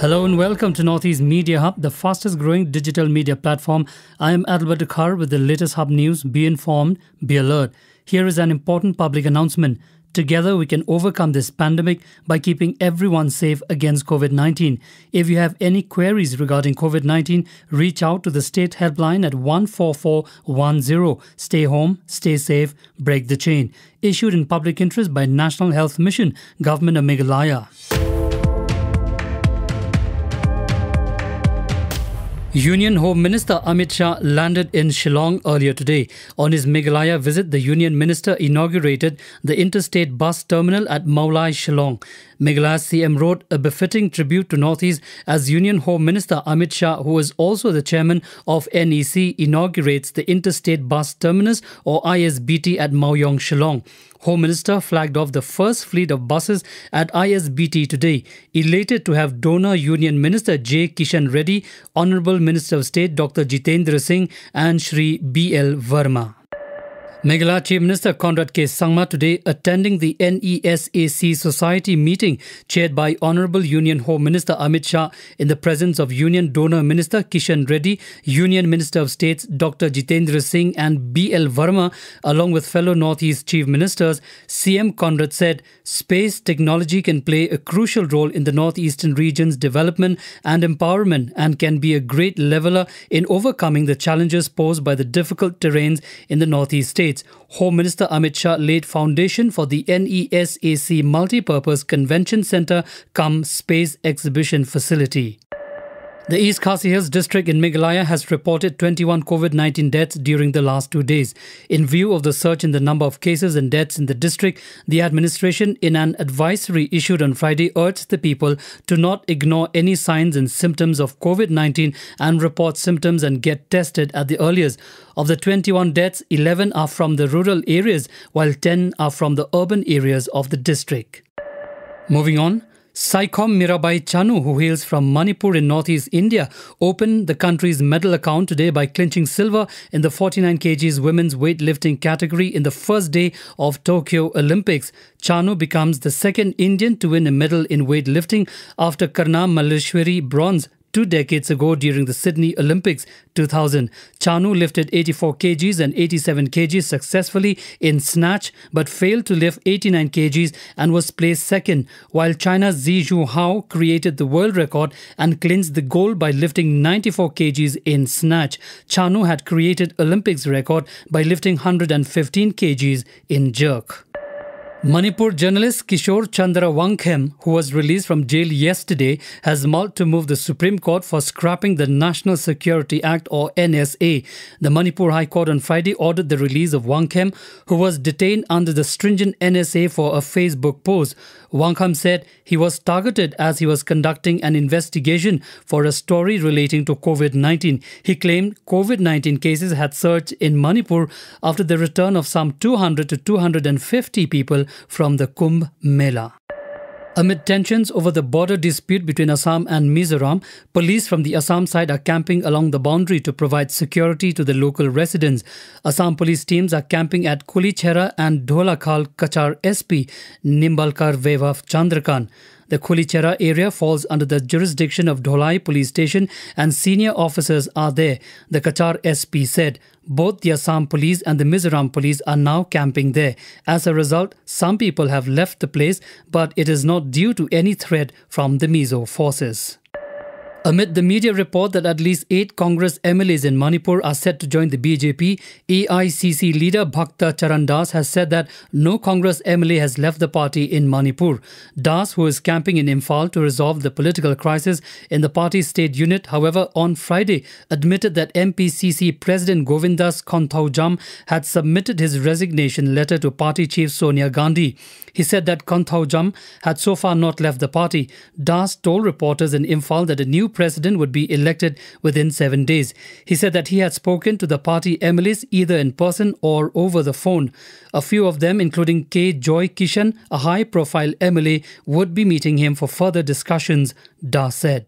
Hello and welcome to Northeast Media Hub, the fastest growing digital media platform. I am Adalbert Dakar with the latest Hub news. Be informed, be alert. Here is an important public announcement. Together, we can overcome this pandemic by keeping everyone safe against COVID 19. If you have any queries regarding COVID 19, reach out to the state helpline at 14410. Stay home, stay safe, break the chain. Issued in public interest by National Health Mission, Government of Meghalaya. Union Home Minister Amit Shah landed in Shillong earlier today. On his Meghalaya visit, the Union Minister inaugurated the interstate bus terminal at Maulai Shillong. Meghalaya CM wrote a befitting tribute to Northeast as Union Home Minister Amit Shah, who is also the chairman of NEC, inaugurates the Interstate Bus Terminus or ISBT at Maoyong, Shillong. Home Minister flagged off the first fleet of buses at ISBT today. Elated to have Donor Union Minister J. Kishan Reddy, Honorable Minister of State Dr. Jitendra Singh, and Shri B. L. Verma. Meghalaya Chief Minister Conrad K. Sangma today attending the NESAC Society meeting chaired by Honorable Union Home Minister Amit Shah in the presence of Union Donor Minister Kishan Reddy, Union Minister of States Dr. Jitendra Singh and B.L. Verma along with fellow Northeast Chief Ministers. CM Conrad said space technology can play a crucial role in the Northeastern region's development and empowerment and can be a great leveler in overcoming the challenges posed by the difficult terrains in the Northeast states states, Home Minister Amit Shah laid foundation for the NESAC Multipurpose Convention Center cum Space Exhibition Facility. The East Khasi Hills district in Meghalaya has reported 21 COVID 19 deaths during the last two days. In view of the surge in the number of cases and deaths in the district, the administration, in an advisory issued on Friday, urged the people to not ignore any signs and symptoms of COVID 19 and report symptoms and get tested at the earliest. Of the 21 deaths, 11 are from the rural areas, while 10 are from the urban areas of the district. Moving on. Saikom Mirabai Chanu, who hails from Manipur in northeast India, opened the country's medal account today by clinching silver in the 49 kgs women's weightlifting category in the first day of Tokyo Olympics. Chanu becomes the second Indian to win a medal in weightlifting after Karnam Malleshwari bronze two decades ago during the Sydney Olympics 2000. Chanu lifted 84 kgs and 87 kgs successfully in snatch but failed to lift 89 kgs and was placed second, while China's Zhu Hao created the world record and clinched the gold by lifting 94 kgs in snatch. Chanu had created Olympics record by lifting 115 kgs in jerk. Manipur journalist Kishore Chandra Wangkhem, who was released from jail yesterday, has mulled to move the Supreme Court for scrapping the National Security Act or NSA. The Manipur High Court on Friday ordered the release of Wangkhem, who was detained under the stringent NSA for a Facebook post. Wangkhem said he was targeted as he was conducting an investigation for a story relating to COVID 19. He claimed COVID 19 cases had surged in Manipur after the return of some 200 to 250 people from the Kumbh Mela. Amid tensions over the border dispute between Assam and Mizoram, police from the Assam side are camping along the boundary to provide security to the local residents. Assam police teams are camping at Kulichera and Dholakhal Kachar SP, Nimbalkar Vevav Chandrakan. The Kulichera area falls under the jurisdiction of Dholai police station and senior officers are there, the Qatar SP said. Both the Assam police and the Mizoram police are now camping there. As a result, some people have left the place, but it is not due to any threat from the Mizo forces. Amid the media report that at least eight Congress MLAs in Manipur are set to join the BJP, AICC leader Bhakta Charan Das has said that no Congress MLA has left the party in Manipur. Das, who is camping in Imphal to resolve the political crisis in the party's state unit, however, on Friday admitted that MPCC President Govindas Konthaujam had submitted his resignation letter to party chief Sonia Gandhi. He said that Konthaujam had so far not left the party. Das told reporters in Imphal that a new president would be elected within seven days. He said that he had spoken to the party MLAs either in person or over the phone. A few of them, including K. Joy Kishan, a high profile MLA, would be meeting him for further discussions, Da said.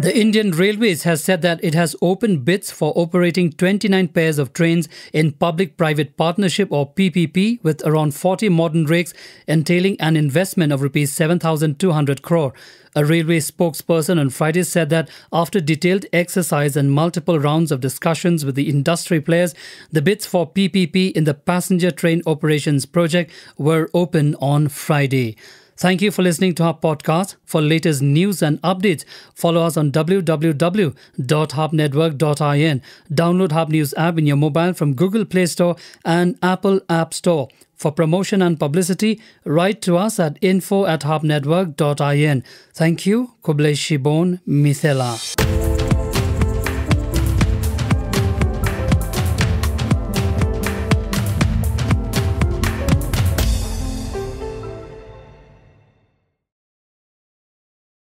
The Indian Railways has said that it has opened bids for operating 29 pairs of trains in public private partnership or PPP with around 40 modern rakes entailing an investment of rupees 7200 crore. A railway spokesperson on Friday said that after detailed exercise and multiple rounds of discussions with the industry players, the bids for PPP in the passenger train operations project were open on Friday. Thank you for listening to our podcast. For latest news and updates, follow us on www.hubnetwork.in. Download Hub News app in your mobile from Google Play Store and Apple App Store. For promotion and publicity, write to us at info at hubnetwork.in. Thank you. Kublai Shibon Mithela.